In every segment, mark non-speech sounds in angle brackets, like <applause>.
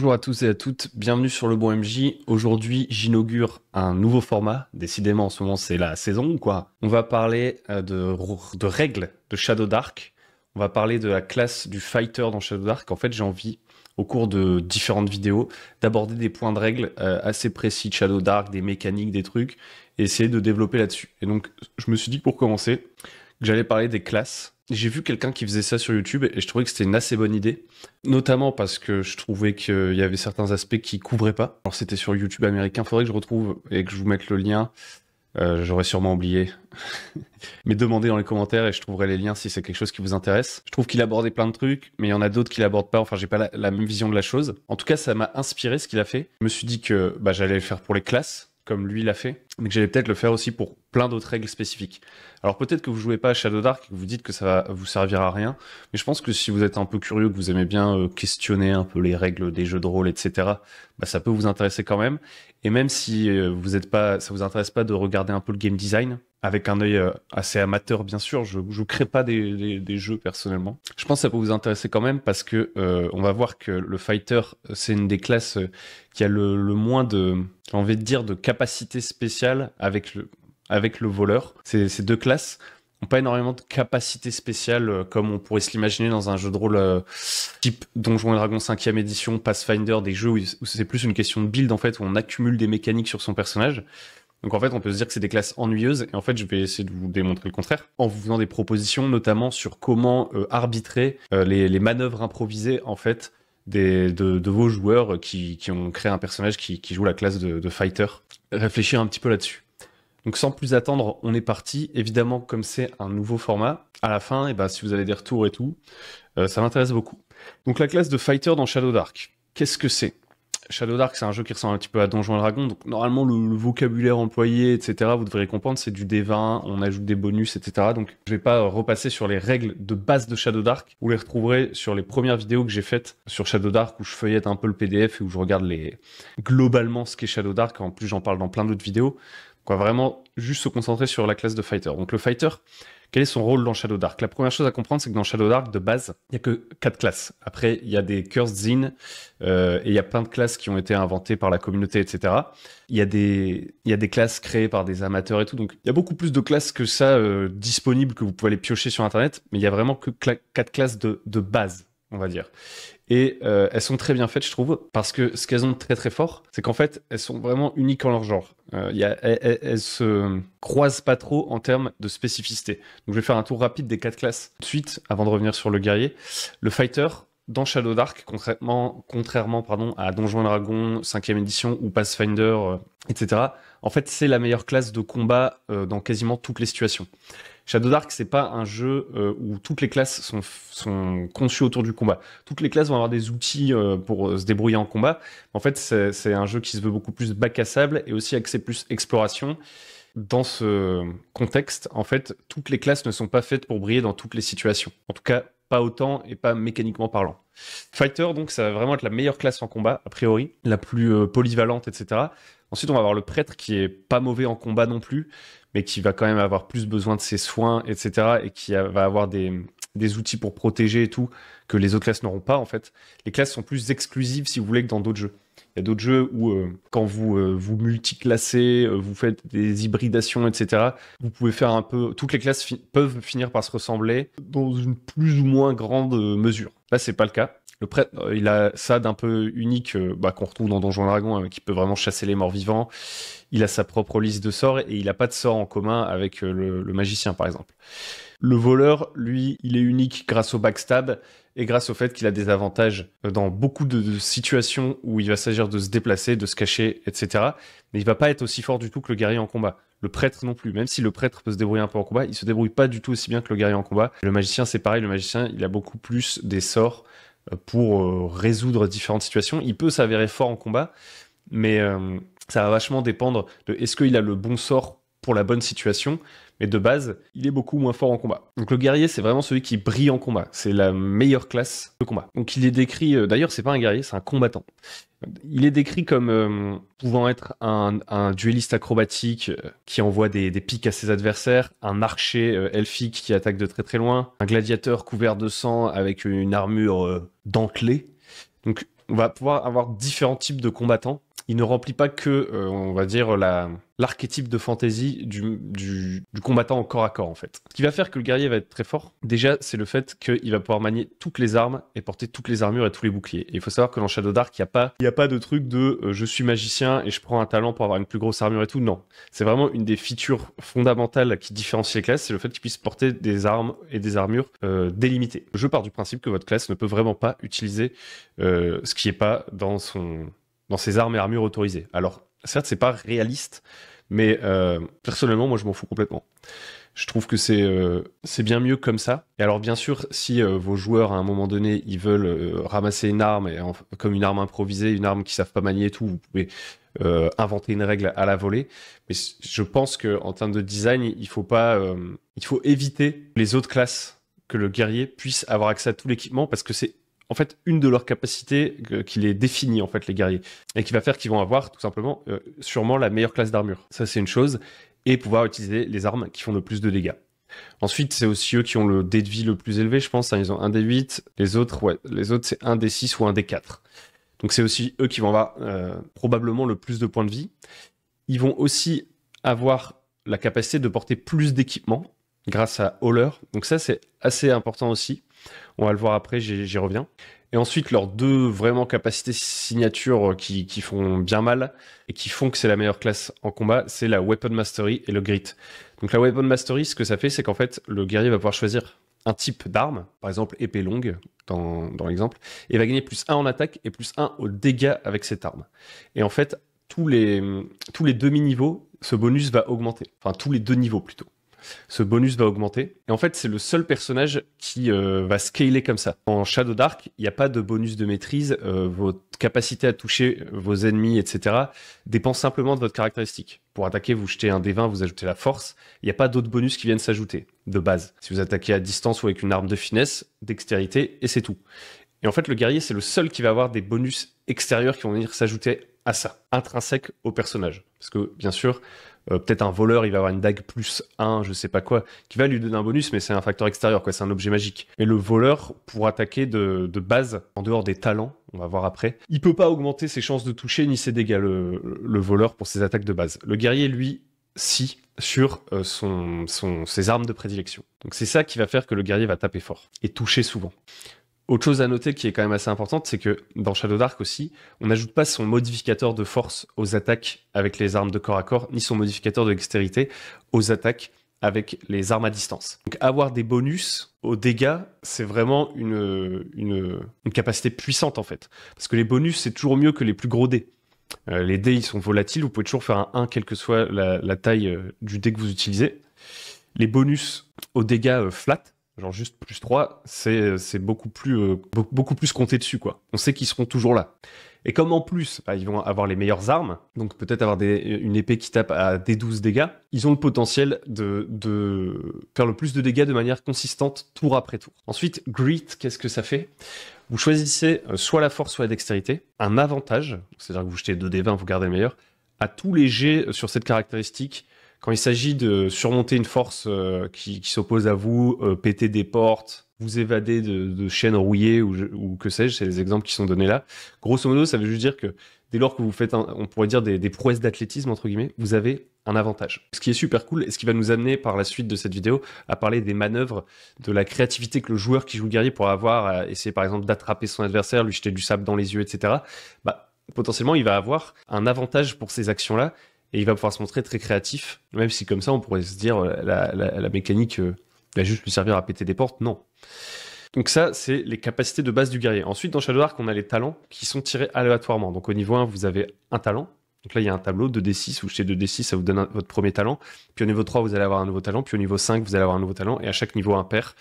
Bonjour à tous et à toutes, bienvenue sur le Bon MJ. Aujourd'hui, j'inaugure un nouveau format. Décidément, en ce moment, c'est la saison, quoi. On va parler euh, de, règles de Shadow Dark. On va parler de la classe du fighter dans Shadow Dark. En fait, j'ai envie, au cours de différentes vidéos, d'aborder des points de règles euh, assez précis de Shadow Dark, des mécaniques, des trucs, et essayer de développer là-dessus. Et donc, je me suis dit pour commencer, que j'allais parler des classes j'ai vu quelqu'un qui faisait ça sur YouTube et je trouvais que c'était une assez bonne idée, notamment parce que je trouvais qu'il y avait certains aspects qui couvraient pas. Alors c'était sur YouTube américain, faudrait que je retrouve et que je vous mette le lien. Euh, j'aurais sûrement oublié. <laughs> mais demandez dans les commentaires et je trouverai les liens si c'est quelque chose qui vous intéresse. Je trouve qu'il abordait plein de trucs, mais il y en a d'autres qu'il aborde pas. Enfin, j'ai pas la, même vision de la chose. En tout cas, ça m'a inspiré ce qu'il a fait. Je me suis dit que bah, j'allais le faire pour les classes, comme lui l'a fait mais que j'allais peut-être le faire aussi pour plein d'autres règles spécifiques. Alors peut-être que vous jouez pas à Shadow Dark et que vous dites que ça va vous servir à rien, mais je pense que si vous êtes un peu curieux, que vous aimez bien euh, questionner un peu les règles des jeux de rôle, etc., bah, ça peut vous intéresser quand même. Et même si euh, vous êtes pas, ça vous intéresse pas de regarder un peu le game design, avec un œil euh, assez amateur bien sûr, je ne crée pas des, jeux personnellement. Je pense que ça peut vous intéresser quand même parce que on va voir que le fighter c'est une des classes qui a le, moins de, envie de dire, de capacité spéciales avec le, avec le voleur. Ces, deux classes n'ont pas énormément de capacités spéciales euh, comme on pourrait se l'imaginer dans un jeu de rôle euh, type Donjons et Dragon 5 ème édition, Pathfinder, des jeux où, c'est plus une question de build en fait, où on accumule des mécaniques sur son personnage. Donc en fait, on peut se dire que c'est des classes ennuyeuses, et en fait, je vais essayer de vous démontrer le contraire, en vous faisant des propositions, notamment sur comment euh, arbitrer les, manœuvres improvisées, en fait, des, de, vos joueurs qui, ont créé un personnage qui, joue la classe de, de fighter réfléchir un petit peu là-dessus. Donc sans plus attendre, on est parti. Évidemment, comme c'est un nouveau format, à la fin, eh ben, si vous avez des retours et tout, euh, ça m'intéresse beaucoup. Donc la classe de Fighter dans Shadow Dark, qu'est-ce que c'est Shadow Dark, c'est un jeu qui ressemble un petit peu à Donjon et Dragon. Donc, normalement, le, vocabulaire employé, etc., vous devrez comprendre, c'est du D20, on ajoute des bonus, etc. Donc, je vais pas repasser sur les règles de base de Shadow Dark. Vous les retrouverez sur les premières vidéos que j'ai faites sur Shadow Dark où je feuillette un peu le PDF et où je regarde les, globalement ce qu'est Shadow Dark. En plus, j'en parle dans plein d'autres vidéos. Donc, vraiment juste se concentrer sur la classe de fighter. Donc, le fighter, quel est son rôle dans Shadow Dark La première chose à comprendre, c'est que dans Shadow Dark, de base, il n'y a que quatre classes. Après, il y a des Cursed Zine, euh, et il y a plein de classes qui ont été inventées par la communauté, etc. Il y, a des, classes créées par des amateurs et tout. Donc, il y a beaucoup plus de classes que ça euh, disponibles que vous pouvez aller piocher sur Internet, mais il y a vraiment que 4 quatre classes de base on va dire. Et euh, elles sont très bien faites, je trouve, parce que ce qu'elles ont très très fort, c'est qu'en fait, elles sont vraiment uniques en leur genre. Euh, elles, elles, se croisent pas trop en termes de spécificité. Donc je vais faire un tour rapide des quatre classes tout de suite, avant de revenir sur le guerrier. Le fighter, dans Shadow Dark, contrairement pardon, à Donjon Dragon 5e édition ou Pathfinder, euh, etc., en fait, c'est la meilleure classe de combat euh, dans quasiment toutes les situations. Shadow Dark, c'est pas un jeu euh, où toutes les classes sont, sont, conçues autour du combat. Toutes les classes vont avoir des outils pour se débrouiller en combat. En fait, c'est un jeu qui se veut beaucoup plus bac à sable et aussi axé plus exploration. Dans ce contexte, en fait, toutes les classes ne sont pas faites pour briller dans toutes les situations. En tout cas, pas autant et pas mécaniquement parlant. Fighter, donc, ça va vraiment être la meilleure classe en combat, a priori, la plus euh, polyvalente, etc. Ensuite, on va avoir le prêtre qui est pas mauvais en combat non plus, mais qui va quand même avoir plus besoin de ses soins, etc. et qui va avoir des, des outils pour protéger et tout, que les autres classes n'auront pas, en fait. Les classes sont plus exclusives, si vous voulez, que dans d'autres jeux d'autres jeux où euh, quand vous euh, vous multiclassez, euh, vous faites des hybridations, etc. Vous pouvez faire un peu. Toutes les classes peuvent finir par se ressembler dans une plus ou moins grande mesure. Là, c'est pas le cas. Le prêtre, il a ça d'un peu unique bah, qu'on retrouve dans Donjon Dragon, hein, qui peut vraiment chasser les morts vivants. Il a sa propre liste de sorts et il n'a pas de sort en commun avec le magicien, par exemple. Le voleur, lui, il est unique grâce au backstab et grâce au fait qu'il a des avantages euh, dans beaucoup de, situations où il va s'agir de se déplacer, de se cacher, etc. Mais il va pas être aussi fort du tout que le guerrier en combat. Le prêtre non plus, même si le prêtre peut se débrouiller un peu en combat, il se débrouille pas du tout aussi bien que le guerrier en combat. Le magicien, c'est pareil, le magicien, il a beaucoup plus des sorts euh, pour euh, résoudre différentes situations. Il peut s'avérer fort en combat, mais ça va vachement dépendre de est-ce qu'il a le bon sort pour la bonne situation mais de base, il est beaucoup moins fort en combat. Donc le guerrier, c'est vraiment celui qui brille en combat. C'est la meilleure classe de combat. Donc il est décrit, euh, d'ailleurs, c'est pas un guerrier, c'est un combattant. Il est décrit comme euh, pouvant être un, duelliste acrobatique euh, qui envoie des, des, pics à ses adversaires, un archer elfique qui attaque de très très loin, un gladiateur couvert de sang avec une armure euh, Donc on va pouvoir avoir différents types de combattants il ne remplit pas que, euh, on va dire, la, l'archétype de fantasy du, combattant en corps à corps en fait. Ce qui va faire que le guerrier va être très fort, déjà c'est le fait qu'il va pouvoir manier toutes les armes et porter toutes les armures et tous les boucliers. Et il faut savoir que dans Shadow Dark, il n'y a, pas, a pas de truc de euh, je suis magicien et je prends un talent pour avoir une plus grosse armure et tout. Non, c'est vraiment une des features fondamentales qui différencie les classes, c'est le fait qu'ils puissent porter des armes et des armures euh, délimitées. Je pars du principe que votre classe ne peut vraiment pas utiliser ce qui n'est pas dans son dans ses armes et armures autorisées. Alors, certes, c'est pas réaliste, mais euh, personnellement, moi, je m'en fous complètement. Je trouve que c'est euh, c'est bien mieux comme ça. Et alors, bien sûr, si euh, vos joueurs, à un moment donné, ils veulent ramasser une arme, et, comme une arme improvisée, une arme qu'ils savent pas manier et tout, vous pouvez inventer une règle à la volée. Mais je pense que en termes de design, il faut pas... il faut éviter les autres classes que le guerrier puisse avoir accès à tout l'équipement parce que c'est en fait une de leurs capacités euh, qui les définit en fait les guerriers et qui va faire qu'ils vont avoir tout simplement euh, sûrement la meilleure classe d'armure. Ça c'est une chose et pouvoir utiliser les armes qui font le plus de dégâts. Ensuite, c'est aussi eux qui ont le dé de vie le plus élevé, je pense. Hein, ils ont un des 8. Les autres, ouais, les autres, c'est un des 6 ou un des 4. Donc, c'est aussi eux qui vont avoir euh, probablement le plus de points de vie. Ils vont aussi avoir la capacité de porter plus d'équipements grâce à Hauler. Donc, ça, c'est assez important aussi. On va le voir après, j'y reviens. Et ensuite, leurs deux vraiment capacités signatures euh, qui, font bien mal et qui font que c'est la meilleure classe en combat, c'est la Weapon Mastery et le Grit. Donc la Weapon Mastery, ce que ça fait, c'est qu'en fait, le guerrier va pouvoir choisir un type d'arme, par exemple épée longue dans, l'exemple, et va gagner plus 1 en attaque et plus 1 au dégâts avec cette arme. Et en fait, tous les, tous les demi-niveaux, ce bonus va augmenter. Enfin, tous les deux niveaux plutôt. Ce bonus va augmenter. Et en fait, c'est le seul personnage qui euh, va scaler comme ça. En Shadow Dark, il n'y a pas de bonus de maîtrise. Euh, votre capacité à toucher vos ennemis, etc., dépend simplement de votre caractéristique. Pour attaquer, vous jetez un D20, vous ajoutez la force. Il n'y a pas d'autres bonus qui viennent s'ajouter de base. Si vous attaquez à distance ou avec une arme de finesse, dextérité, et c'est tout. Et en fait, le guerrier, c'est le seul qui va avoir des bonus extérieurs qui vont venir s'ajouter à ça, intrinsèque au personnage. Parce que, bien sûr, euh, peut-être un voleur, il va avoir une dague plus 1, je sais pas quoi, qui va lui donner un bonus, mais c'est un facteur extérieur, quoi, c'est un objet magique. Mais le voleur, pour attaquer de, base, en dehors des talents, on va voir après, il peut pas augmenter ses chances de toucher ni ses dégâts, le, voleur, pour ses attaques de base. Le guerrier, lui, si, sur euh, son, ses armes de prédilection. Donc c'est ça qui va faire que le guerrier va taper fort et toucher souvent. Autre chose à noter qui est quand même assez importante, c'est que dans Shadow Dark aussi, on n'ajoute pas son modificateur de force aux attaques avec les armes de corps à corps, ni son modificateur de dextérité aux attaques avec les armes à distance. Donc avoir des bonus aux dégâts, c'est vraiment une, capacité puissante en fait. Parce que les bonus, c'est toujours mieux que les plus gros dés. Euh, les dés, ils sont volatiles, vous pouvez toujours faire un 1, quelle que soit la, taille euh, du dé que vous utilisez. Les bonus aux dégâts euh, flat, genre juste plus 3, c'est beaucoup plus, euh, beaucoup plus compté dessus, quoi. On sait qu'ils seront toujours là. Et comme en plus, bah, ils vont avoir les meilleures armes, donc peut-être avoir une épée qui tape à des 12 dégâts, ils ont le potentiel de, de, faire le plus de dégâts de manière consistante tour après tour. Ensuite, Grit, qu'est-ce que ça fait Vous choisissez euh, soit la force, soit la dextérité, un avantage, c'est-à-dire que vous jetez 2 D20, vous gardez le meilleur, à tous les jets euh, sur cette caractéristique quand il s'agit de surmonter une force euh, qui, s'oppose à vous, euh, péter des portes, vous évader de, chaînes rouillées ou, que sais-je, c'est les exemples qui sont donnés là. Grosso modo, ça veut juste dire que dès lors que vous faites, on pourrait dire des, prouesses d'athlétisme entre guillemets, vous avez un avantage. Ce qui est super cool et ce qui va nous amener par la suite de cette vidéo à parler des manœuvres, de la créativité que le joueur qui joue guerrier pourra avoir à essayer par exemple d'attraper son adversaire, lui jeter du sable dans les yeux, etc. Bah, potentiellement il va avoir un avantage pour ces actions-là et il va pouvoir se montrer très créatif, même si comme ça on pourrait se dire euh, la, mécanique, euh, va juste lui servir à péter des portes, non. Donc ça, c'est les capacités de base du guerrier. Ensuite, dans Shadow on a les talents qui sont tirés aléatoirement. Donc au niveau 1, vous avez un talent. Donc là, il y a un tableau, 2d6, où chez 2d6, ça vous donne votre premier talent. Puis au niveau 3, vous allez avoir un nouveau talent. Puis au niveau 5, vous allez avoir un nouveau talent. Et à chaque niveau, un pair.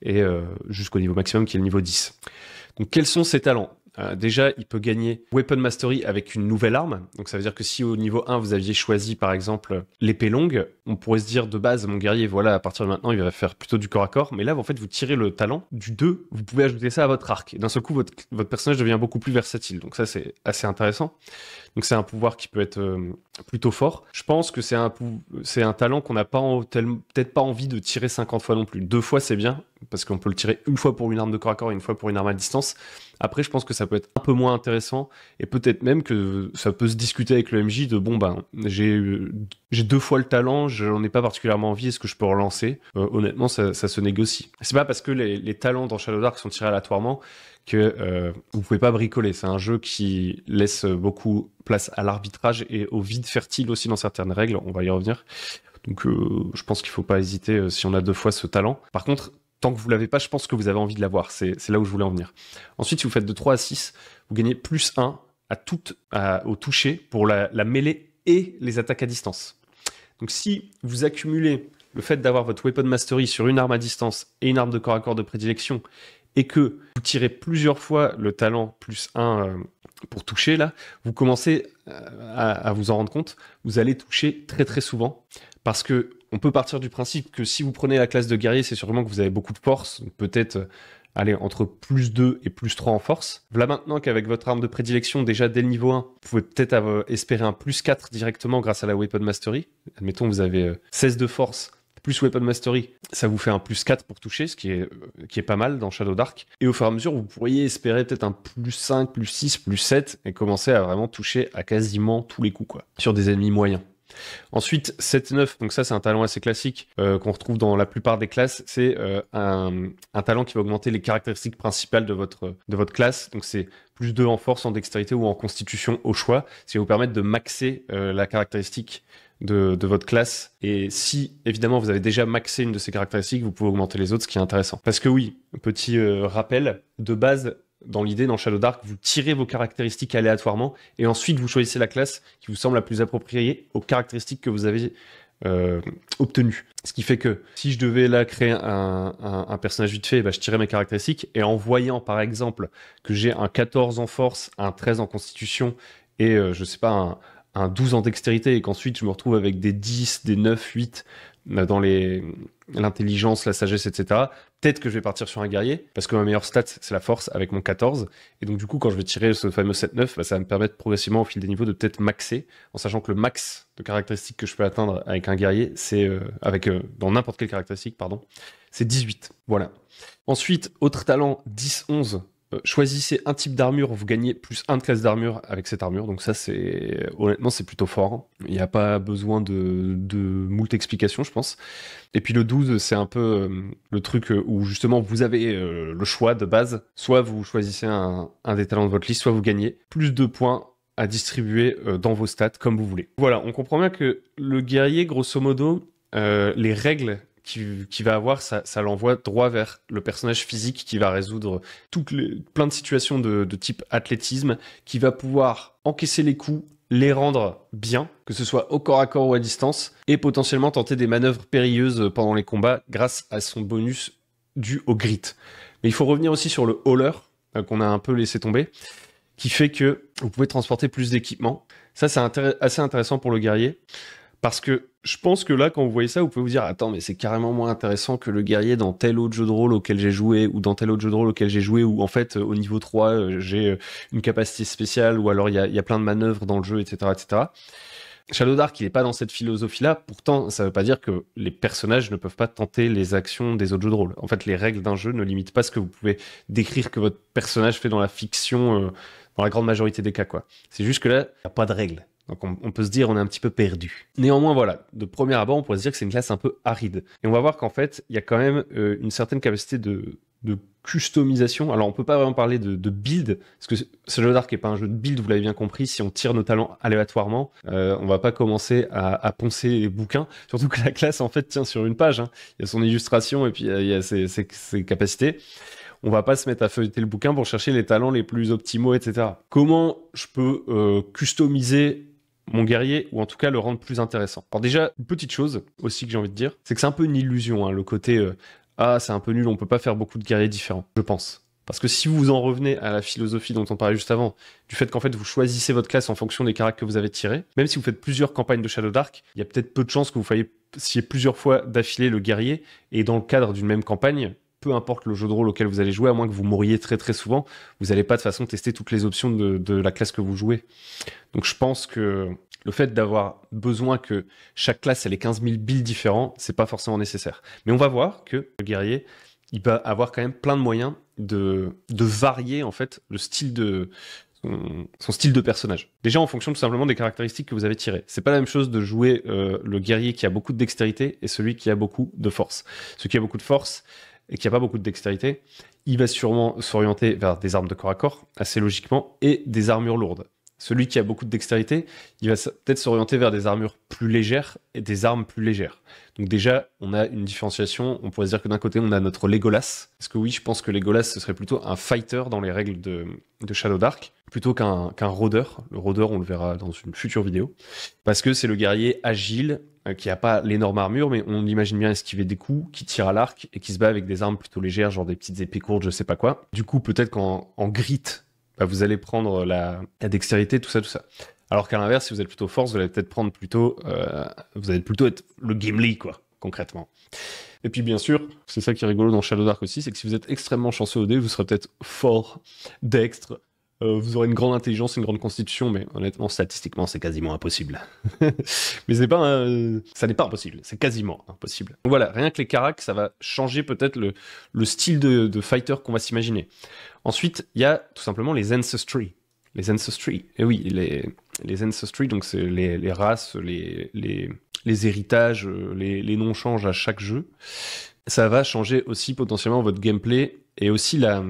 Et euh, jusqu'au niveau maximum, qui est le niveau 10. Donc quels sont ces talents euh, déjà, il peut gagner Weapon Mastery avec une nouvelle arme. Donc ça veut dire que si au niveau 1, vous aviez choisi par exemple l'épée longue, on pourrait se dire de base, mon guerrier, voilà, à partir de maintenant, il va faire plutôt du corps à corps. Mais là, en fait, vous tirez le talent du 2, vous pouvez ajouter ça à votre arc. Et d'un seul coup, votre, personnage devient beaucoup plus versatile. Donc ça, c'est assez intéressant. Donc c'est un pouvoir qui peut être euh, plutôt fort. Je pense que c'est un, un talent qu'on n'a pas peut-être pas envie de tirer 50 fois non plus. Deux fois c'est bien, parce qu'on peut le tirer une fois pour une arme de corps à corps et une fois pour une arme à distance. Après, je pense que ça peut être un peu moins intéressant et peut-être même que ça peut se discuter avec le MJ de bon, ben, j'ai, j'ai deux fois le talent, j'en ai pas particulièrement envie, est-ce que je peux relancer euh, Honnêtement, ça, se négocie. C'est pas parce que les, talents dans Shadow Dark sont tirés aléatoirement que euh, vous pouvez pas bricoler. C'est un jeu qui laisse beaucoup place à l'arbitrage et au vide fertile aussi dans certaines règles. On va y revenir. Donc, euh, je pense qu'il faut pas hésiter si on a deux fois ce talent. Par contre, tant que vous l'avez pas, je pense que vous avez envie de l'avoir. C'est là où je voulais en venir. Ensuite, si vous faites de 3 à 6, vous gagnez plus 1 à au toucher pour la, mêlée et les attaques à distance. Donc si vous accumulez le fait d'avoir votre Weapon Mastery sur une arme à distance et une arme de corps à corps de prédilection, et que vous tirez plusieurs fois le talent plus 1 euh, pour toucher, là, vous commencez euh, à, à vous en rendre compte, vous allez toucher très très souvent, parce que on peut partir du principe que si vous prenez la classe de guerrier, c'est sûrement que vous avez beaucoup de force, peut-être euh, aller entre plus 2 et plus 3 en force. Là maintenant qu'avec votre arme de prédilection, déjà dès le niveau 1, vous pouvez peut-être espérer un plus 4 directement grâce à la Weapon Mastery. Admettons, vous avez 16 euh, de force, plus Weapon Mastery, ça vous fait un plus 4 pour toucher, ce qui est, euh, qui est pas mal dans Shadow Dark. Et au fur et à mesure, vous pourriez espérer peut-être un plus 5, plus 6, plus 7 et commencer à vraiment toucher à quasiment tous les coups, quoi, sur des ennemis moyens. Ensuite, 7-9, donc ça c'est un talent assez classique euh, qu'on retrouve dans la plupart des classes, c'est euh, un, talent qui va augmenter les caractéristiques principales de votre, de votre classe, donc c'est plus 2 en force, en dextérité ou en constitution au choix, ce qui va vous permettre de maxer euh, la caractéristique de, votre classe. Et si, évidemment, vous avez déjà maxé une de ces caractéristiques, vous pouvez augmenter les autres, ce qui est intéressant. Parce que oui, petit rappel, de base, dans l'idée, dans Shadow Dark, vous tirez vos caractéristiques aléatoirement et ensuite vous choisissez la classe qui vous semble la plus appropriée aux caractéristiques que vous avez euh, obtenues. Ce qui fait que si je devais là créer un, personnage vite fait, bah, je tirais mes caractéristiques et en voyant par exemple que j'ai un 14 en force, un 13 en constitution et euh, je sais pas, un, un 12 en dextérité et qu'ensuite je me retrouve avec des 10, des 9, 8 bah, dans les l'intelligence, la sagesse, etc. Peut-être que je vais partir sur un guerrier, parce que ma meilleure stat, c'est la force avec mon 14. Et donc, du coup, quand je vais tirer ce fameux 7-9, bah, ça va me permettre progressivement au fil des niveaux de peut-être maxer, en sachant que le max de caractéristiques que je peux atteindre avec un guerrier, c'est euh, avec euh, dans n'importe quelle caractéristique, pardon, c'est 18. Voilà. Ensuite, autre talent 10-11 euh, choisissez un type d'armure, vous gagnez plus un de classe d'armure avec cette armure. Donc ça, c'est honnêtement, c'est plutôt fort. Il n'y a pas besoin de, de moult explications, je pense. Et puis le 12, c'est un peu euh, le truc euh, où justement vous avez le choix de base. Soit vous choisissez un, des talents de votre liste, soit vous gagnez plus de points à distribuer dans vos stats comme vous voulez. Voilà, on comprend bien que le guerrier, grosso modo, les règles qui va avoir, ça, l'envoie droit vers le personnage physique qui va résoudre toutes les, plein de situations de, type athlétisme, qui va pouvoir encaisser les coups, les rendre bien, que ce soit au corps à corps ou à distance, et potentiellement tenter des manœuvres périlleuses pendant les combats grâce à son bonus dû au grit. Mais il faut revenir aussi sur le hauler, euh, qu'on a un peu laissé tomber, qui fait que vous pouvez transporter plus d'équipement. Ça, c'est assez intéressant pour le guerrier, parce que je pense que là, quand vous voyez ça, vous pouvez vous dire Attends, mais c'est carrément moins intéressant que le guerrier dans tel autre jeu de rôle auquel j'ai joué, ou dans tel autre jeu de rôle auquel j'ai joué, ou en fait, au niveau 3, euh, j'ai euh, une capacité spéciale, ou alors il y a, plein de manœuvres dans le jeu, etc. etc. Shadow Dark, il n'est pas dans cette philosophie-là. Pourtant, ça ne veut pas dire que les personnages ne peuvent pas tenter les actions des autres jeux de rôle. En fait, les règles d'un jeu ne limitent pas ce que vous pouvez décrire que votre personnage fait dans la fiction, euh, dans la grande majorité des cas. quoi. C'est juste que là, il n'y a pas de règles. Donc on, peut se dire on est un petit peu perdu. Néanmoins, voilà, de premier abord, on pourrait se dire que c'est une classe un peu aride. Et on va voir qu'en fait, il y a quand même euh, une certaine capacité de, customisation. Alors on peut pas vraiment parler de, build, parce que ce jeu d'arc n'est pas un jeu de build, vous l'avez bien compris, si on tire nos talents aléatoirement, euh, on va pas commencer à, poncer les bouquins, surtout que la classe en fait tient sur une page. Hein. Il y a son illustration et puis euh, il y a ses, capacités on va pas se mettre à feuilleter le bouquin pour chercher les talents les plus optimaux, etc. Comment je peux customiser mon guerrier, ou en tout cas le rendre plus intéressant. Alors déjà, une petite chose aussi que j'ai envie de dire, c'est que c'est un peu une illusion, hein, le côté euh, Ah, c'est un peu nul, on peut pas faire beaucoup de guerriers différents », je pense. Parce que si vous en revenez à la philosophie dont on parlait juste avant, du fait qu'en fait vous choisissez votre classe en fonction des caractères que vous avez tirés, même si vous faites plusieurs campagnes de Shadow Dark, il y a peut-être peu de chances que vous fassiez plusieurs fois d'affilée le guerrier, et dans le cadre d'une même campagne, peu importe le jeu de rôle auquel vous allez jouer, à moins que vous mouriez très très souvent, vous n'allez pas de façon tester toutes les options de, la classe que vous jouez. Donc je pense que le fait d'avoir besoin que chaque classe ait les 15 000 builds différents, c'est pas forcément nécessaire. Mais on va voir que le guerrier, il va avoir quand même plein de moyens de, varier en fait le style de, son, style de personnage. Déjà en fonction tout simplement des caractéristiques que vous avez tirées. C'est pas la même chose de jouer euh, le guerrier qui a beaucoup de dextérité et celui qui a beaucoup de force. Celui qui a beaucoup de force, et qui n'a pas beaucoup de dextérité, il va sûrement s'orienter vers des armes de corps à corps, assez logiquement, et des armures lourdes. Celui qui a beaucoup de dextérité, il va peut-être s'orienter vers des armures plus légères et des armes plus légères. Donc déjà, on a une différenciation. On pourrait se dire que d'un côté, on a notre Legolas. Parce que oui, je pense que Legolas, ce serait plutôt un fighter dans les règles de, Shadow Dark, plutôt qu'un qu'un rôdeur. Le rôdeur, on le verra dans une future vidéo. Parce que c'est le guerrier agile euh, qui n'a pas l'énorme armure, mais on imagine bien esquiver des coups, qui tire à l'arc et qui se bat avec des armes plutôt légères, genre des petites épées courtes, je sais pas quoi. Du coup, peut-être qu'en en grit, bah, vous allez prendre la, dextérité, tout ça, tout ça. Alors qu'à l'inverse, si vous êtes plutôt force, vous allez peut-être prendre plutôt, euh, vous allez plutôt être le Gimli, quoi, concrètement. Et puis bien sûr, c'est ça qui est rigolo dans Shadow Dark aussi, c'est que si vous êtes extrêmement chanceux au dé, vous serez peut-être fort, dextre, euh, vous aurez une grande intelligence, une grande constitution, mais honnêtement, statistiquement, c'est quasiment impossible. <laughs> mais c'est pas, ça n'est pas impossible, c'est quasiment impossible. Donc voilà, rien que les caracs, ça va changer peut-être le, style de, fighter qu'on va s'imaginer. Ensuite, il y a tout simplement les ancestry. Les ancestry, et eh oui, les, les ancestry, donc c'est les, races, les, héritages, les noms changent à chaque jeu. Ça va changer aussi potentiellement votre gameplay et aussi la,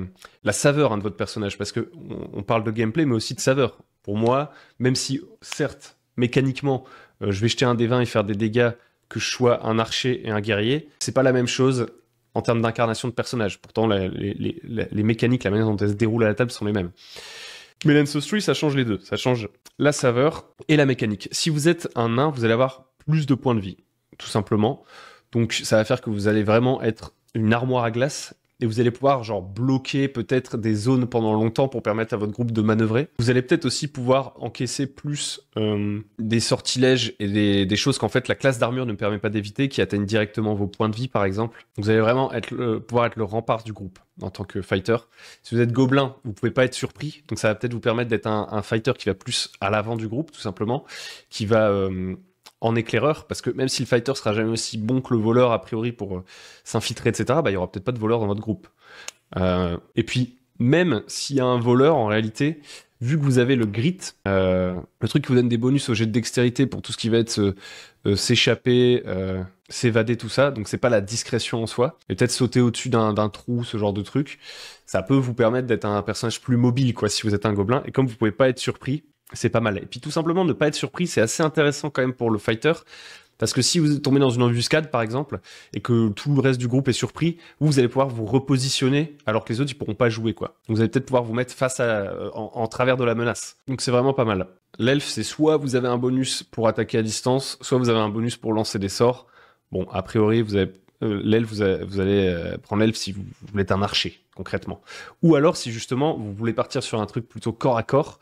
la saveur hein, de votre personnage, parce que on, parle de gameplay, mais aussi de saveur. Pour moi, même si, certes, mécaniquement, euh, je vais jeter un des 20 et faire des dégâts, que je sois un archer et un guerrier, c'est pas la même chose en termes d'incarnation de personnage. Pourtant, les, mécaniques, la manière dont elles se déroulent à la table sont les mêmes. Mais Lance street ça change les deux. Ça change la saveur et la mécanique. Si vous êtes un nain, vous allez avoir plus de points de vie, tout simplement. Donc, ça va faire que vous allez vraiment être une armoire à glace et vous allez pouvoir genre bloquer peut-être des zones pendant longtemps pour permettre à votre groupe de manœuvrer. Vous allez peut-être aussi pouvoir encaisser plus euh, des sortilèges et des, choses qu'en fait la classe d'armure ne permet pas d'éviter, qui atteignent directement vos points de vie par exemple. Vous allez vraiment être pouvoir être le rempart du groupe en tant que fighter. Si vous êtes gobelin, vous ne pouvez pas être surpris, donc ça va peut-être vous permettre d'être un, fighter qui va plus à l'avant du groupe tout simplement, qui va euh, en éclaireur, parce que même si le fighter sera jamais aussi bon que le voleur a priori pour euh, s'infiltrer, etc., bah, il y aura peut-être pas de voleur dans votre groupe. Euh, et puis, même s'il y a un voleur, en réalité, vu que vous avez le grit, euh, le truc qui vous donne des bonus au jet de dextérité pour tout ce qui va être s'échapper, s'évader, tout ça, donc c'est pas la discrétion en soi, et peut-être sauter au-dessus d'un trou, ce genre de truc, ça peut vous permettre d'être un personnage plus mobile, quoi, si vous êtes un gobelin, et comme vous pouvez pas être surpris, c'est pas mal. Et puis tout simplement, ne pas être surpris, c'est assez intéressant quand même pour le fighter. Parce que si vous tombez dans une embuscade, par exemple, et que tout le reste du groupe est surpris, vous, allez pouvoir vous repositionner, alors que les autres, ils pourront pas jouer, quoi. vous allez peut-être pouvoir vous mettre face à, euh, en, travers de la menace. Donc, c'est vraiment pas mal. L'elfe, c'est soit vous avez un bonus pour attaquer à distance, soit vous avez un bonus pour lancer des sorts. Bon, a priori, vous avez, euh, l'elfe, vous, allez euh, prendre l'elfe si vous, voulez un archer concrètement. Ou alors, si justement vous voulez partir sur un truc plutôt corps à corps,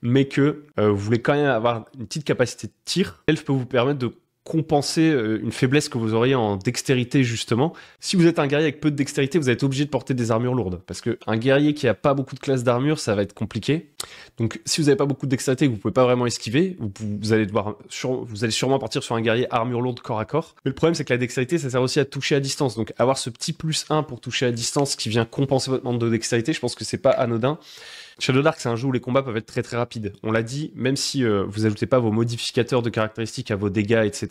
mais que euh, vous voulez quand même avoir une petite capacité de tir, elle peut vous permettre de compenser euh, une faiblesse que vous auriez en dextérité justement. Si vous êtes un guerrier avec peu de dextérité, vous êtes obligé de porter des armures lourdes parce que un guerrier qui a pas beaucoup de classes d'armure, ça va être compliqué. Donc si vous n'avez pas beaucoup de dextérité et que vous pouvez pas vraiment esquiver, vous, allez devoir vous allez sûrement partir sur un guerrier armure lourde corps à corps. Mais le problème c'est que la dextérité ça sert aussi à toucher à distance. Donc avoir ce petit plus 1 pour toucher à distance qui vient compenser votre manque de dextérité, je pense que c'est pas anodin. Shadow Dark, c'est un jeu où les combats peuvent être très très rapides. On l'a dit, même si euh, vous ajoutez pas vos modificateurs de caractéristiques à vos dégâts, etc.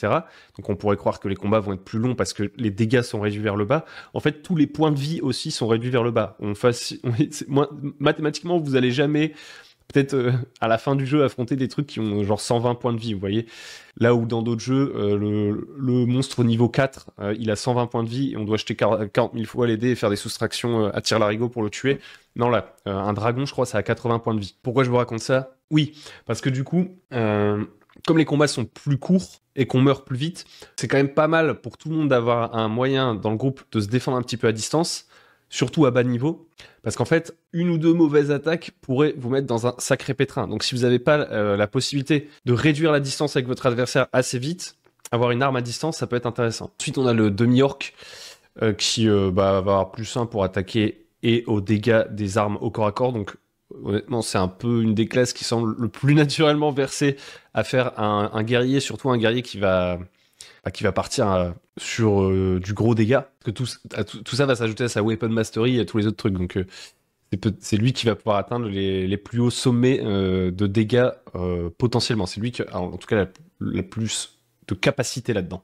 Donc on pourrait croire que les combats vont être plus longs parce que les dégâts sont réduits vers le bas. En fait, tous les points de vie aussi sont réduits vers le bas. On <laughs> Mathématiquement, vous n'allez jamais peut-être euh, à la fin du jeu affronter des trucs qui ont genre 120 points de vie, vous voyez. Là où dans d'autres jeux, euh, le, monstre niveau 4, euh, il a 120 points de vie et on doit jeter 40 000 fois dés et faire des soustractions à tir larigot pour le tuer. Non, là, un dragon, je crois, ça a 80 points de vie. Pourquoi je vous raconte ça Oui, parce que du coup, comme les combats sont plus courts et qu'on meurt plus vite, c'est quand même pas mal pour tout le monde d'avoir un moyen dans le groupe de se défendre un petit peu à distance surtout à bas niveau, parce qu'en fait, une ou deux mauvaises attaques pourraient vous mettre dans un sacré pétrin. Donc si vous n'avez pas euh, la possibilité de réduire la distance avec votre adversaire assez vite, avoir une arme à distance, ça peut être intéressant. Ensuite, on a le demi-orc euh, qui euh, bah, va avoir plus 1 pour attaquer et au dégâts des armes au corps à corps. Donc honnêtement, c'est un peu une des classes qui semble le plus <laughs> naturellement versée à faire un guerrier, surtout un guerrier qui va bah, qui va partir euh, sur euh, du gros dégât. Parce que tout, tout, ça va s'ajouter à sa weapon mastery et à tous les autres trucs. Donc euh, c'est lui qui va pouvoir atteindre les, plus hauts sommets de dégâts potentiellement. C'est lui qui a en, tout cas la plus de capacité là-dedans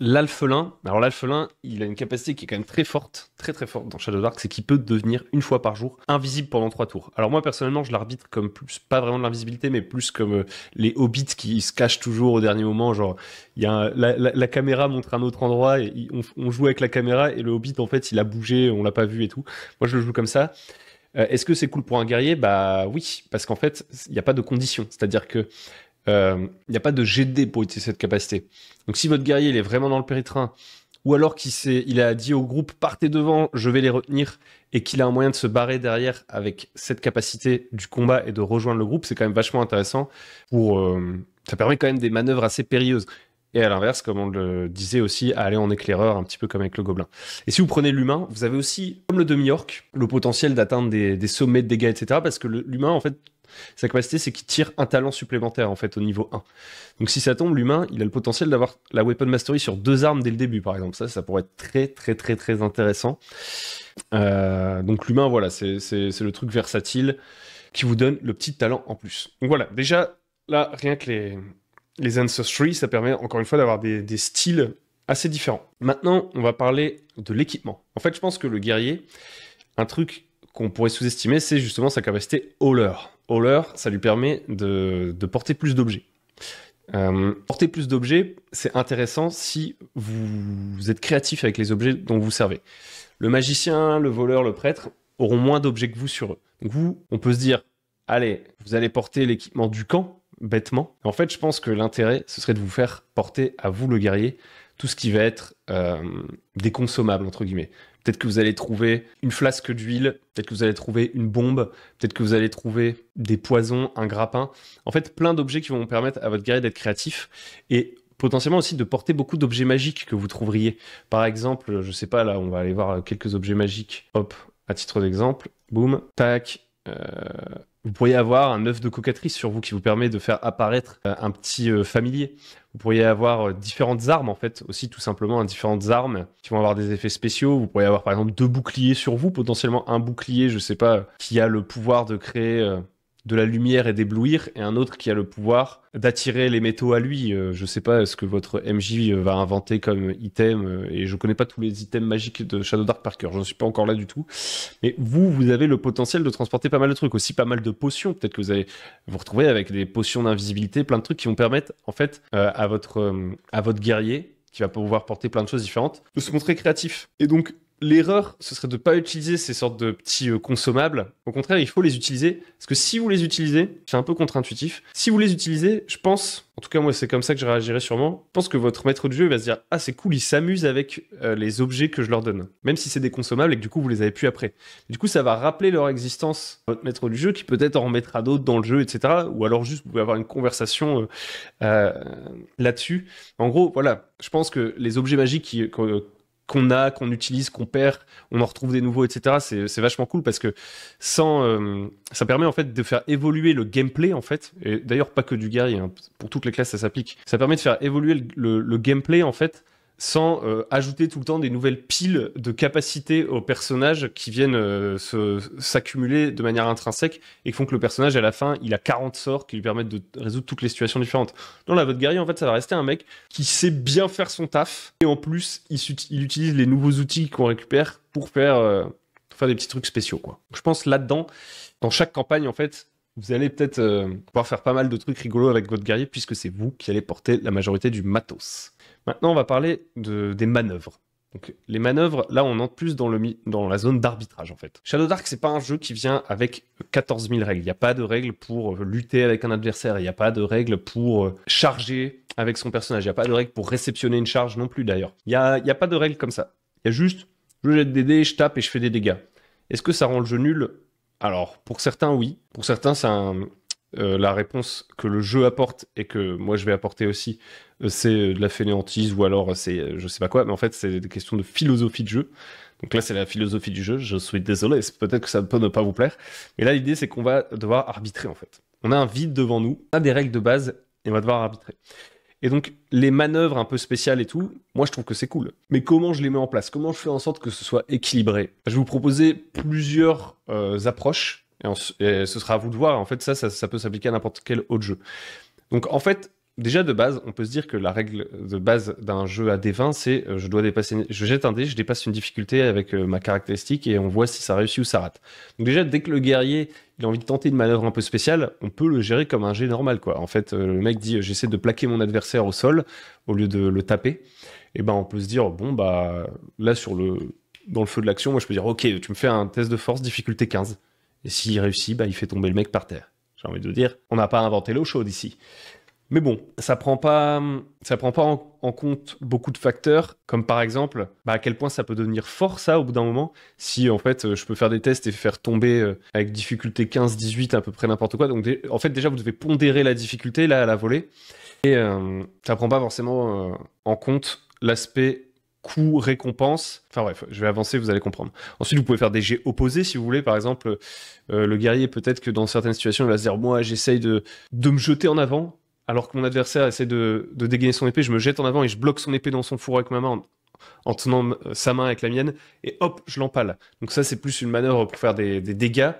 l'alphelin, alors l'alphelin, il a une capacité qui est quand même très forte, très très forte dans Shadow Dark, c'est qu'il peut devenir une fois par jour invisible pendant trois tours. Alors moi personnellement, je l'arbitre comme plus, pas vraiment de l'invisibilité, mais plus comme euh, les hobbits qui se cachent toujours au dernier moment, genre il y a la, caméra montre un autre endroit et on, joue avec la caméra et le hobbit en fait il a bougé, on l'a pas vu et tout. Moi je le joue comme ça. Euh, est-ce que c'est cool pour un guerrier Bah oui, parce qu'en fait il n'y a pas de condition, c'est-à-dire que il euh, n'y a pas de GD pour utiliser cette capacité. Donc si votre guerrier est vraiment dans le péritrain, ou alors qu'il il a dit au groupe partez devant, je vais les retenir, et qu'il a un moyen de se barrer derrière avec cette capacité du combat et de rejoindre le groupe, c'est quand même vachement intéressant. Pour, euh, ça permet quand même des manœuvres assez périlleuses. Et à l'inverse, comme on le disait aussi, aller en éclaireur, un petit peu comme avec le gobelin. Et si vous prenez l'humain, vous avez aussi, comme le demi-orc, le potentiel d'atteindre des, sommets de dégâts, etc. Parce que l'humain, en fait, sa capacité, c'est qu'il tire un talent supplémentaire en fait au niveau 1. Donc si ça tombe, l'humain, il a le potentiel d'avoir la Weapon Mastery sur deux armes dès le début, par exemple. Ça, ça pourrait être très, très, très, très intéressant. Euh, donc l'humain, voilà, c'est le truc versatile qui vous donne le petit talent en plus. Donc voilà, déjà, là, rien que les, les Ancestry, ça permet encore une fois d'avoir des, des styles assez différents. Maintenant, on va parler de l'équipement. En fait, je pense que le guerrier, un truc qu'on pourrait sous-estimer, c'est justement sa capacité hauler hauler, ça lui permet de, porter plus d'objets. Euh, porter plus d'objets, c'est intéressant si vous, vous, êtes créatif avec les objets dont vous servez. Le magicien, le voleur, le prêtre auront moins d'objets que vous sur eux. Donc vous, on peut se dire, allez, vous allez porter l'équipement du camp, bêtement. En fait, je pense que l'intérêt, ce serait de vous faire porter à vous le guerrier tout ce qui va être euh, des consommables, entre guillemets. Peut-être que vous allez trouver une flasque d'huile, peut-être que vous allez trouver une bombe, peut-être que vous allez trouver des poisons, un grappin. En fait, plein d'objets qui vont permettre à votre guerrier d'être créatif et potentiellement aussi de porter beaucoup d'objets magiques que vous trouveriez. Par exemple, je sais pas, là, on va aller voir quelques objets magiques. Hop, à titre d'exemple, boum, tac, vous pourriez avoir un œuf de cocatrice sur vous qui vous permet de faire apparaître euh, un petit euh, familier. Vous pourriez avoir euh, différentes armes, en fait, aussi tout simplement, hein, différentes armes qui vont avoir des effets spéciaux. Vous pourriez avoir par exemple deux boucliers sur vous, potentiellement un bouclier, je sais pas, qui a le pouvoir de créer de la lumière et d'éblouir, et un autre qui a le pouvoir d'attirer les métaux à lui. Je euh, je sais pas ce que votre MJ euh, va inventer comme item, euh, et je connais pas tous les items magiques de Shadow Dark Parker je ne suis pas encore là du tout. Mais vous, vous avez le potentiel de transporter pas mal de trucs, aussi pas mal de potions. Peut-être que vous allez vous retrouver avec des potions d'invisibilité, plein de trucs qui vont permettre, en fait, à, votre, à votre guerrier qui va pouvoir porter plein de choses différentes, de se montrer créatif. Et donc, l'erreur, ce serait de ne pas utiliser ces sortes de petits euh, consommables. Au contraire, il faut les utiliser. Parce que si vous les utilisez, c'est un peu contre-intuitif. Si vous les utilisez, je pense, en tout cas moi c'est comme ça que je réagirais sûrement, je pense que votre maître de jeu va se dire Ah c'est cool, il s'amusent avec euh, les objets que je leur donne. Même si c'est des consommables et que du coup vous les avez plus après. Du coup ça va rappeler leur existence votre maître du jeu qui peut-être en remettra d'autres dans le jeu, etc. Ou alors juste vous pouvez avoir une conversation euh, là-dessus. En gros, voilà, je pense que les objets magiques qui, qui qu'on a, qu'on utilise, qu'on perd, on en retrouve des nouveaux, etc. C'est vachement cool parce que sans, euh, ça permet en fait de faire évoluer le gameplay en fait. Et d'ailleurs pas que du guerrier, hein. pour toutes les classes ça s'applique. Ça permet de faire évoluer le gameplay en fait sans euh, ajouter tout le temps des nouvelles piles de capacités aux personnages qui viennent euh, s'accumuler de manière intrinsèque et qui font que le personnage, à la fin, il a 40 sorts qui lui permettent de résoudre toutes les situations différentes. Dans la votre guerrier, en fait, ça va rester un mec qui sait bien faire son taf et en plus, il, utilise les nouveaux outils qu'on récupère pour faire, euh, faire des petits trucs spéciaux. Quoi. Je pense là-dedans, dans chaque campagne, en fait, vous allez peut-être pouvoir faire pas mal de trucs rigolos avec votre guerrier puisque c'est vous qui allez porter la majorité du matos. Maintenant, on va parler des manœuvres. Donc les manœuvres, là on entre plus dans, la zone d'arbitrage en fait. Shadow Dark c'est pas un jeu qui vient avec 14 000 règles. Il n'y a pas de règles pour euh, lutter avec un adversaire, il n'y a pas de règles pour euh, charger avec son personnage, il n'y a pas de règles pour réceptionner une charge non plus d'ailleurs. Il n'y a pas de règles comme ça. Il y a juste je jette des dés, je tape et je fais des dégâts. Est-ce que ça rend le jeu nul Alors pour certains oui, pour certains c'est un, euh, la réponse que le jeu apporte et que moi je vais apporter aussi, euh, c'est euh, de la fainéantise ou alors c'est je sais pas quoi, mais en fait c'est des questions de philosophie de jeu. Donc là c'est la philosophie du jeu, je suis désolé, peut-être que ça peut ne pas vous plaire, mais là l'idée c'est qu'on va devoir arbitrer en fait. On a un vide devant nous, on a des règles de base et on va devoir arbitrer. Et donc les manœuvres un peu spéciales et tout, moi je trouve que c'est cool. Mais comment je les mets en place Comment je fais en sorte que ce soit équilibré Je vais vous proposer plusieurs approches et, ce sera à vous de voir. En fait, ça, ça, peut s'appliquer à n'importe quel autre jeu. Donc, en fait, déjà de base, on peut se dire que la règle de base d'un jeu à D20, c'est euh, je dois dépasser, je jette un dé, je dépasse une difficulté avec euh, ma caractéristique et on voit si ça réussit ou ça rate. Donc déjà, dès que le guerrier il a envie de tenter une manœuvre un peu spéciale, on peut le gérer comme un jet normal quoi. En fait, euh, le mec dit j'essaie de plaquer mon adversaire au sol au lieu de le taper. Et ben on peut se dire bon bah là sur le dans le feu de l'action, moi je peux dire ok tu me fais un test de force difficulté 15. Et s'il réussit, bah, il fait tomber le mec par terre. J'ai envie de vous dire, on n'a pas inventé l'eau chaude ici. Mais bon, ça prend pas, ça prend pas en, compte beaucoup de facteurs, comme par exemple, bah à quel point ça peut devenir fort ça au bout d'un moment, si en fait euh, je peux faire des tests et faire tomber euh, avec difficulté 15-18 à peu près n'importe quoi. Donc en fait déjà vous devez pondérer la difficulté là à la volée, et ça euh, ça prend pas forcément en compte l'aspect coût récompense. Enfin bref, je vais avancer, vous allez comprendre. Ensuite, vous pouvez faire des jets opposés si vous voulez. Par exemple, euh, le guerrier peut-être que dans certaines situations, il va dire moi, j'essaye de, de me jeter en avant, alors que mon adversaire essaie de, de, dégainer son épée. Je me jette en avant et je bloque son épée dans son four avec ma main. En, tenant euh, sa main avec la mienne, et hop, je l'empale. Donc ça, c'est plus une manœuvre pour faire des, dégâts,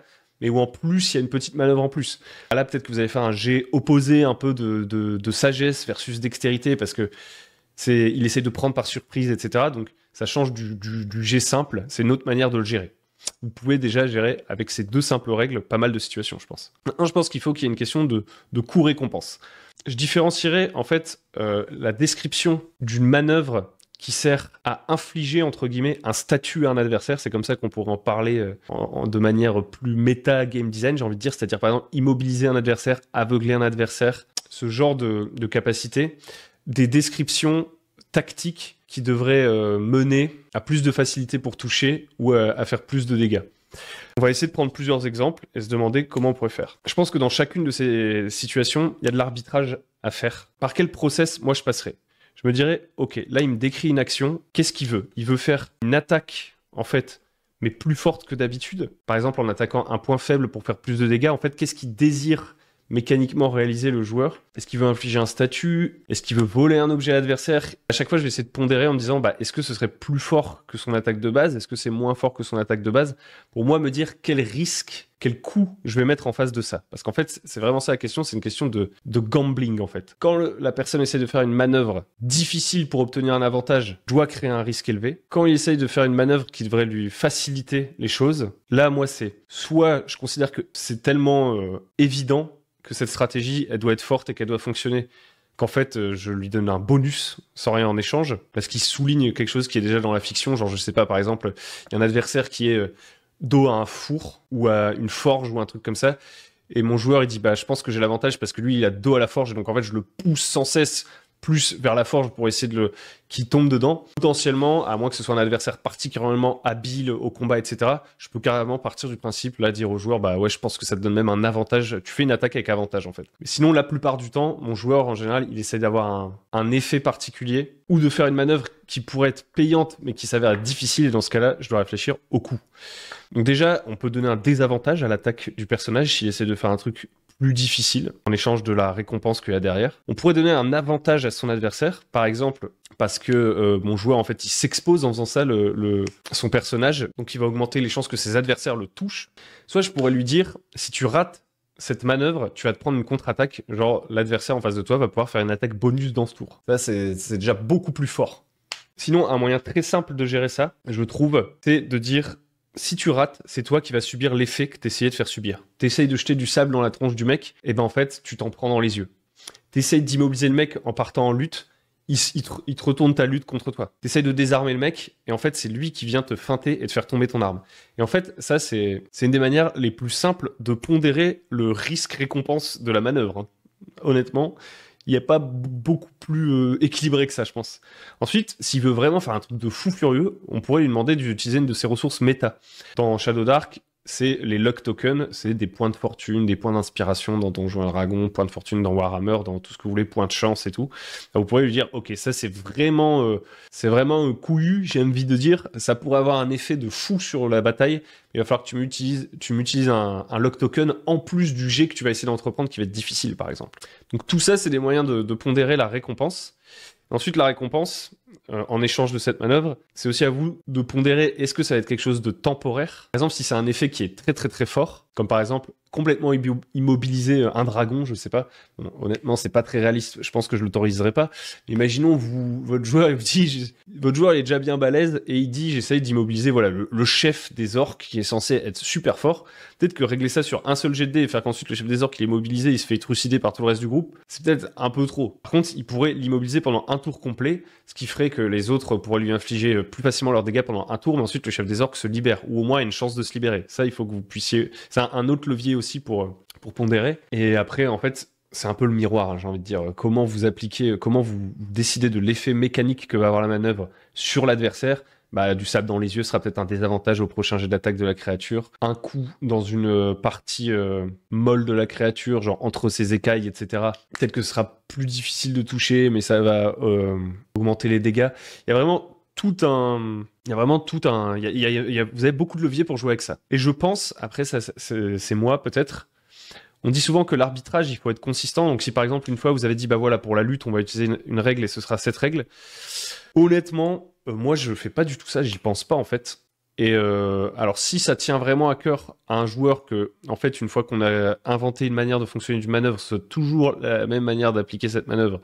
mais où en plus il y a une petite manœuvre en plus. Là, peut-être que vous allez faire un jet opposé un peu de, de sagesse versus dextérité, parce que il essaie de prendre par surprise, etc. Donc, ça change du, G simple. C'est une autre manière de le gérer. Vous pouvez déjà gérer avec ces deux simples règles pas mal de situations, je pense. Un, je pense qu'il faut qu'il y ait une question de, coût-récompense. Je différencierai en fait euh, la description d'une manœuvre qui sert à infliger, entre guillemets, un statut à un adversaire. C'est comme ça qu'on pourrait en parler euh, de manière plus méta game design, j'ai envie de dire. C'est-à-dire, par exemple, immobiliser un adversaire, aveugler un adversaire. Ce genre de, de capacité, des descriptions tactiques qui devraient euh, mener à plus de facilité pour toucher ou euh, à, faire plus de dégâts. On va essayer de prendre plusieurs exemples et se demander comment on pourrait faire. Je pense que dans chacune de ces situations, il y a de l'arbitrage à faire. Par quel process moi je passerai Je me dirais, ok, là il me décrit une action, qu'est-ce qu'il veut Il veut faire une attaque, en fait, mais plus forte que d'habitude. Par exemple, en attaquant un point faible pour faire plus de dégâts, en fait, qu'est-ce qu'il désire mécaniquement réaliser le joueur Est-ce qu'il veut infliger un statut Est-ce qu'il veut voler un objet adversaire l'adversaire À chaque fois, je vais essayer de pondérer en me disant bah, est-ce que ce serait plus fort que son attaque de base Est-ce que c'est moins fort que son attaque de base Pour moi, me dire quel risque, quel coût je vais mettre en face de ça. Parce qu'en fait, c'est vraiment ça la question c'est une question de, gambling en fait. Quand la personne essaie de faire une manœuvre difficile pour obtenir un avantage, doit créer un risque élevé. Quand il essaye de faire une manœuvre qui devrait lui faciliter les choses, là, moi, c'est soit je considère que c'est tellement euh, évident que cette stratégie, elle doit être forte et qu'elle doit fonctionner. Qu'en fait, euh, je lui donne un bonus sans rien en échange, parce qu'il souligne quelque chose qui est déjà dans la fiction. Genre, je sais pas, par exemple, il y a un adversaire qui est euh, dos à un four ou à une forge ou un truc comme ça. Et mon joueur, il dit, bah, je pense que j'ai l'avantage parce que lui, il a dos à la forge. Et donc, en fait, je le pousse sans cesse plus vers la forge pour essayer de le qui tombe dedans. Potentiellement, à moins que ce soit un adversaire particulièrement habile au combat, etc. Je peux carrément partir du principe là dire au joueur bah ouais, je pense que ça te donne même un avantage. Tu fais une attaque avec avantage en fait. Mais sinon, la plupart du temps, mon joueur en général, il essaie d'avoir un, effet particulier ou de faire une manœuvre qui pourrait être payante mais qui s'avère difficile. Et dans ce cas-là, je dois réfléchir au coup. Donc déjà, on peut donner un désavantage à l'attaque du personnage s'il essaie de faire un truc difficile en échange de la récompense qu'il y a derrière. On pourrait donner un avantage à son adversaire, par exemple parce que euh, mon joueur en fait il s'expose en faisant ça le, son personnage, donc il va augmenter les chances que ses adversaires le touchent. Soit je pourrais lui dire si tu rates cette manœuvre, tu vas te prendre une contre-attaque, genre l'adversaire en face de toi va pouvoir faire une attaque bonus dans ce tour. Ça c'est déjà beaucoup plus fort. Sinon, un moyen très simple de gérer ça, je trouve, c'est de dire si tu rates, c'est toi qui vas subir l'effet que t'essayais de faire subir. T'essayes de jeter du sable dans la tronche du mec, et ben en fait, tu t'en prends dans les yeux. T'essayes d'immobiliser le mec en partant en lutte, il, te, retourne ta lutte contre toi. T'essayes de désarmer le mec, et en fait, c'est lui qui vient te feinter et te faire tomber ton arme. Et en fait, ça, c'est une des manières les plus simples de pondérer le risque-récompense de la manœuvre. Hein. Honnêtement, il n'y a pas beaucoup plus euh, équilibré que ça, je pense. Ensuite, s'il veut vraiment faire un truc de fou furieux, on pourrait lui demander d'utiliser une de ses ressources méta. Dans Shadow Dark, c'est les luck tokens, c'est des points de fortune, des points d'inspiration dans Donjons et Dragon, points de fortune dans Warhammer, dans tout ce que vous voulez, points de chance et tout. Bah, vous pourrez lui dire, ok, ça c'est vraiment, euh, c'est vraiment couillu, j'ai envie de dire, ça pourrait avoir un effet de fou sur la bataille. Il va falloir que tu m'utilises, tu m'utilises un, un lock token en plus du jet que tu vas essayer d'entreprendre qui va être difficile par exemple. Donc tout ça, c'est des moyens de pondérer la récompense. Ensuite, la récompense, euh, en échange de cette manœuvre, c'est aussi à vous de pondérer est-ce que ça va être quelque chose de temporaire. Par exemple, si c'est un effet qui est très très très fort, comme par exemple complètement immobiliser euh, un dragon, je sais pas. honnêtement, c'est pas très réaliste. Je pense que je l'autoriserai pas. Imaginons vous, votre joueur, il vous dit, votre joueur il est déjà bien balèze et il dit, j'essaye d'immobiliser voilà le, chef des orques qui est censé être super fort. Peut-être que régler ça sur un seul jet de dé, et faire qu'ensuite le chef des orques il est immobilisé, il se fait trucider par tout le reste du groupe, c'est peut-être un peu trop. Par contre, il pourrait l'immobiliser pendant un tour complet, ce qui ferait que les autres pourraient lui infliger euh, plus facilement leurs dégâts pendant un tour, mais ensuite le chef des orques se libère, ou au moins a une chance de se libérer. Ça, il faut que vous puissiez. C'est un, autre levier aussi pour, euh, pour pondérer. Et après, en fait, c'est un peu le miroir, hein, j'ai envie de dire. Comment vous appliquez, comment vous décidez de l'effet mécanique que va avoir la manœuvre sur l'adversaire, bah, du sable dans les yeux sera peut-être un désavantage au prochain jet d'attaque de la créature. Un coup dans une euh, partie euh, molle de la créature, genre entre ses écailles, etc. Peut-être que ce sera plus difficile de toucher, mais ça va euh, augmenter les dégâts. Il y a vraiment tout un. Il y a vraiment tout un. vous avez beaucoup de leviers pour jouer avec ça. Et je pense, après, ça, c'est moi peut-être, on dit souvent que l'arbitrage, il faut être consistant. Donc, si par exemple, une fois, vous avez dit, bah voilà, pour la lutte, on va utiliser une, règle et ce sera cette règle. Honnêtement, euh, moi, je fais pas du tout ça. J'y pense pas, en fait. Et euh, alors, si ça tient vraiment à cœur à un joueur que, en fait, une fois qu'on a inventé une manière de fonctionner d'une manœuvre, c'est toujours la même manière d'appliquer cette manœuvre,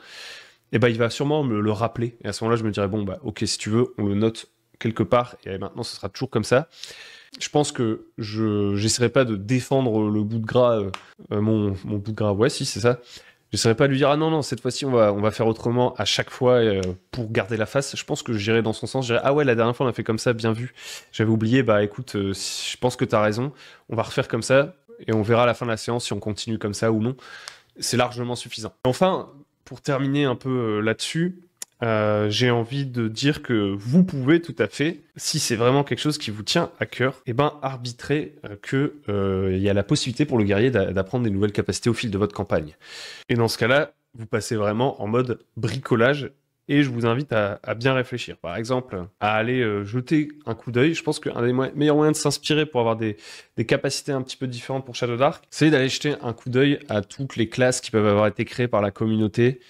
et eh ben, il va sûrement me le rappeler. Et à ce moment-là, je me dirais, bon, bah, ok, si tu veux, on le note quelque part, et maintenant, ce sera toujours comme ça je pense que je j'essaierai pas de défendre le bout de gras, euh, euh, mon, bout de gras, ouais, si, c'est ça. J'essaierai pas de lui dire, ah non, non, cette fois-ci, on va, on va faire autrement à chaque fois euh, pour garder la face. Je pense que j'irai dans son sens, dirai « ah ouais, la dernière fois, on a fait comme ça, bien vu. J'avais oublié, bah écoute, je pense que t'as raison, on va refaire comme ça et on verra à la fin de la séance si on continue comme ça ou non. C'est largement suffisant. Enfin, pour terminer un peu là-dessus, euh, j'ai envie de dire que vous pouvez tout à fait, si c'est vraiment quelque chose qui vous tient à cœur, et eh ben arbitrer euh, qu'il euh, y a la possibilité pour le guerrier d'apprendre des nouvelles capacités au fil de votre campagne. Et dans ce cas-là, vous passez vraiment en mode bricolage. Et je vous invite à, bien réfléchir. Par exemple, à aller jeter un coup d'œil. Je pense qu'un des meilleurs moyens de s'inspirer pour avoir des, des capacités un petit peu différentes pour Shadow Dark, c'est d'aller jeter un coup d'œil à toutes les classes qui peuvent avoir été créées par la communauté,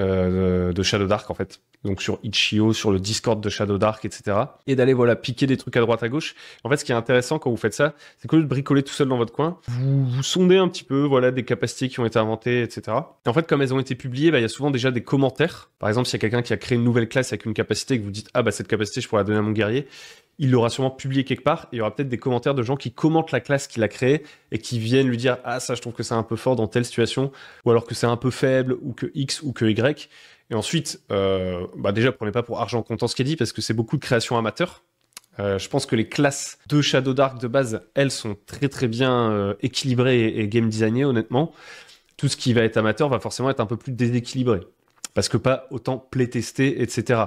euh, de Shadow Dark en fait donc sur Itch.io, sur le Discord de Shadow Dark, etc. Et d'aller voilà piquer des trucs à droite à gauche. En fait, ce qui est intéressant quand vous faites ça, c'est que vous bricoler tout seul dans votre coin, vous, vous, sondez un petit peu voilà des capacités qui ont été inventées, etc. Et en fait, comme elles ont été publiées, bah, il y a souvent déjà des commentaires. Par exemple, s'il y a quelqu'un qui a créé une nouvelle classe avec une capacité et que vous dites ah bah cette capacité je pourrais la donner à mon guerrier, il l'aura sûrement publié quelque part il y aura peut-être des commentaires de gens qui commentent la classe qu'il a créée et qui viennent lui dire ah ça je trouve que c'est un peu fort dans telle situation ou alors que c'est un peu faible ou que X ou que Y et ensuite, déjà euh, bah déjà, prenez pas pour argent comptant ce qui est dit, parce que c'est beaucoup de créations amateurs. Euh, je pense que les classes de Shadow Dark de base, elles sont très très bien euh, équilibrées et, game designées, honnêtement. Tout ce qui va être amateur va forcément être un peu plus déséquilibré. Parce que pas autant playtester, etc.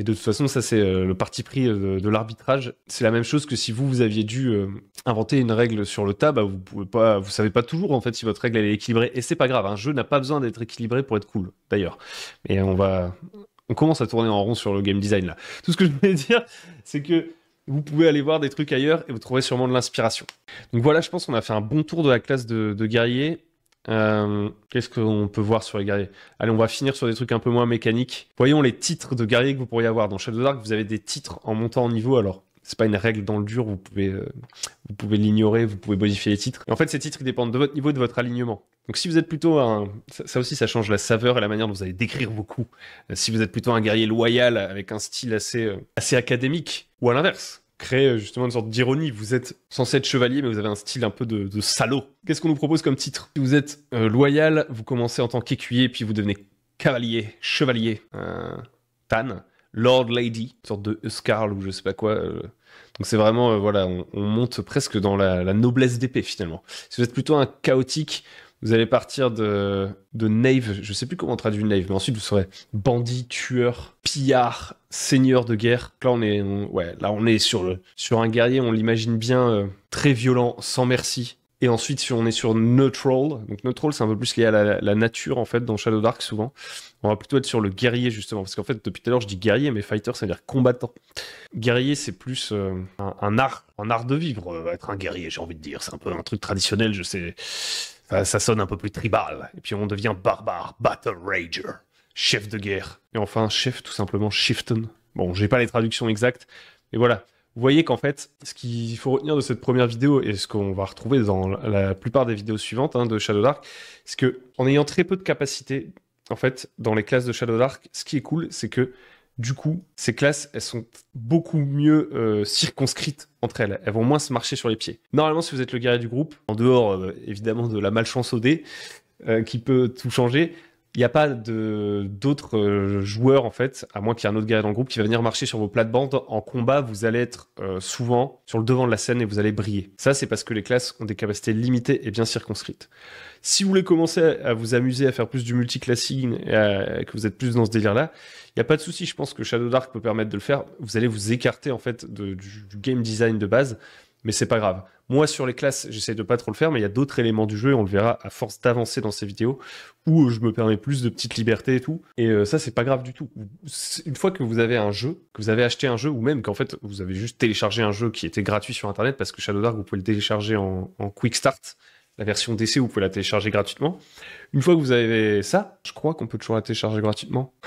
Et de toute façon, ça c'est euh, le parti pris euh, de, l'arbitrage. C'est la même chose que si vous vous aviez dû euh, inventer une règle sur le tas, bah, vous ne savez pas toujours en fait si votre règle est équilibrée. Et c'est pas grave, un jeu n'a pas besoin d'être équilibré pour être cool d'ailleurs. Mais on va, on commence à tourner en rond sur le game design là. Tout ce que je voulais <laughs> dire, c'est que vous pouvez aller voir des trucs ailleurs et vous trouverez sûrement de l'inspiration. Donc voilà, je pense qu'on a fait un bon tour de la classe de, de guerrier. Euh, qu'est-ce qu'on peut voir sur les guerriers Allez, on va finir sur des trucs un peu moins mécaniques. Voyons les titres de guerriers que vous pourriez avoir. Dans Shadow Dark, vous avez des titres en montant en niveau. Alors, c'est pas une règle dans le dur, vous pouvez, euh, vous pouvez l'ignorer, vous pouvez modifier les titres. en fait, ces titres dépendent de votre niveau, de votre alignement. Donc si vous êtes plutôt un... Ça, aussi, ça change la saveur et la manière dont vous allez décrire vos coups. Euh, si vous êtes plutôt un guerrier loyal avec un style assez, assez académique, ou à l'inverse, crée euh, justement une sorte d'ironie. Vous êtes censé être chevalier, mais vous avez un style un peu de, salaud. Qu'est-ce qu'on nous propose comme titre Si vous êtes euh, loyal, vous commencez en tant qu'écuyer, puis vous devenez cavalier, chevalier, euh, tan, lord lady, sorte de Scarl ou je sais pas quoi. Euh. Donc c'est vraiment, voilà, on, monte presque dans la, la noblesse d'épée finalement. Si vous êtes plutôt un chaotique, vous allez partir de, de Knave, je sais plus comment traduire une Knave, mais ensuite vous serez bandit, tueur, pillard, seigneur de guerre. Là on est, ouais, là on est sur, le, sur un guerrier, on l'imagine bien euh, très violent, sans merci. Et ensuite, si on est sur neutral, donc neutral, c'est un peu plus lié à la, nature en fait dans Shadow Dark souvent. On va plutôt être sur le guerrier justement, parce qu'en fait depuis tout à l'heure je dis guerrier, mais fighter ça veut dire combattant. Guerrier c'est plus euh, un, art, un art de vivre, euh, être un guerrier j'ai envie de dire. C'est un peu un truc traditionnel, je sais euh, ça sonne un peu plus tribal. Et puis on devient barbare, battle rager, chef de guerre. Et enfin, chef tout simplement, shiften. Bon, j'ai pas les traductions exactes, mais voilà. Vous voyez qu'en fait, ce qu'il faut retenir de cette première vidéo et ce qu'on va retrouver dans la plupart des vidéos suivantes hein, de Shadow Dark, c'est que en ayant très peu de capacités, en fait, dans les classes de Shadow Dark, ce qui est cool, c'est que du coup, ces classes, elles sont beaucoup mieux euh, circonscrites entre elles. Elles vont moins se marcher sur les pieds. Normalement, si vous êtes le guerrier du groupe, en dehors euh, évidemment de la malchance au dé, euh, qui peut tout changer, il n'y a pas d'autres euh, joueurs, en fait, à moins qu'il y ait un autre gars dans le groupe qui va venir marcher sur vos plates-bandes. En combat, vous allez être euh, souvent sur le devant de la scène et vous allez briller. Ça, c'est parce que les classes ont des capacités limitées et bien circonscrites. Si vous voulez commencer à vous amuser à faire plus du multiclassing et que vous êtes plus dans ce délire-là, il n'y a pas de souci. Je pense que Shadow Dark peut permettre de le faire. Vous allez vous écarter, en fait, du, du game design de base, mais c'est pas grave moi, sur les classes, j'essaie de pas trop le faire, mais il y a d'autres éléments du jeu, et on le verra à force d'avancer dans ces vidéos, où euh, je me permets plus de petites libertés et tout. Et euh, ça, c'est pas grave du tout. Une fois que vous avez un jeu, que vous avez acheté un jeu, ou même qu'en fait, vous avez juste téléchargé un jeu qui était gratuit sur Internet, parce que Shadow vous pouvez le télécharger en, en Quick Start. La version DC, vous pouvez la télécharger gratuitement. Une fois que vous avez ça, je crois qu'on peut toujours la télécharger gratuitement. <laughs>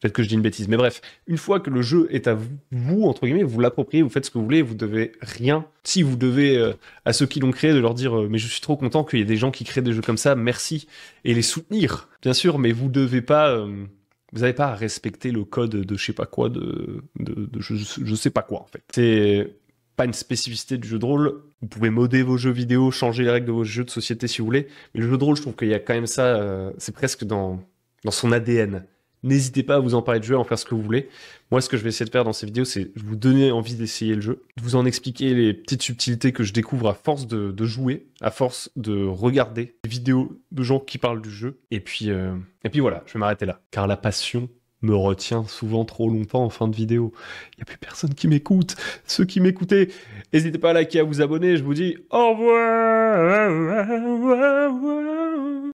Peut-être que je dis une bêtise, mais bref, une fois que le jeu est à vous, entre guillemets, vous l'appropriez, vous faites ce que vous voulez, vous devez rien. Si vous devez euh, à ceux qui l'ont créé de leur dire euh, mais je suis trop content qu'il y ait des gens qui créent des jeux comme ça, merci et les soutenir, bien sûr, mais vous devez pas, euh, vous n'avez pas à respecter le code de je sais pas quoi, de, de, je, sais pas quoi en fait. C'est pas une spécificité du jeu de rôle. Vous pouvez modder vos jeux vidéo, changer les règles de vos jeux de société si vous voulez, mais le jeu de rôle, je trouve qu'il y a quand même ça, c'est presque dans dans son ADN N'hésitez pas à vous emparer de jeu, à en faire ce que vous voulez. Moi, ce que je vais essayer de faire dans ces vidéos, c'est vous donner envie d'essayer le jeu, de vous en expliquer les petites subtilités que je découvre à force de, jouer, à force de regarder des vidéos de gens qui parlent du jeu. Et puis, euh, et puis voilà, je vais m'arrêter là. Car la passion me retient souvent trop longtemps en fin de vidéo. Il n'y a plus personne qui m'écoute. Ceux qui m'écoutaient, n'hésitez pas à liker, à vous abonner. Je vous dis au revoir.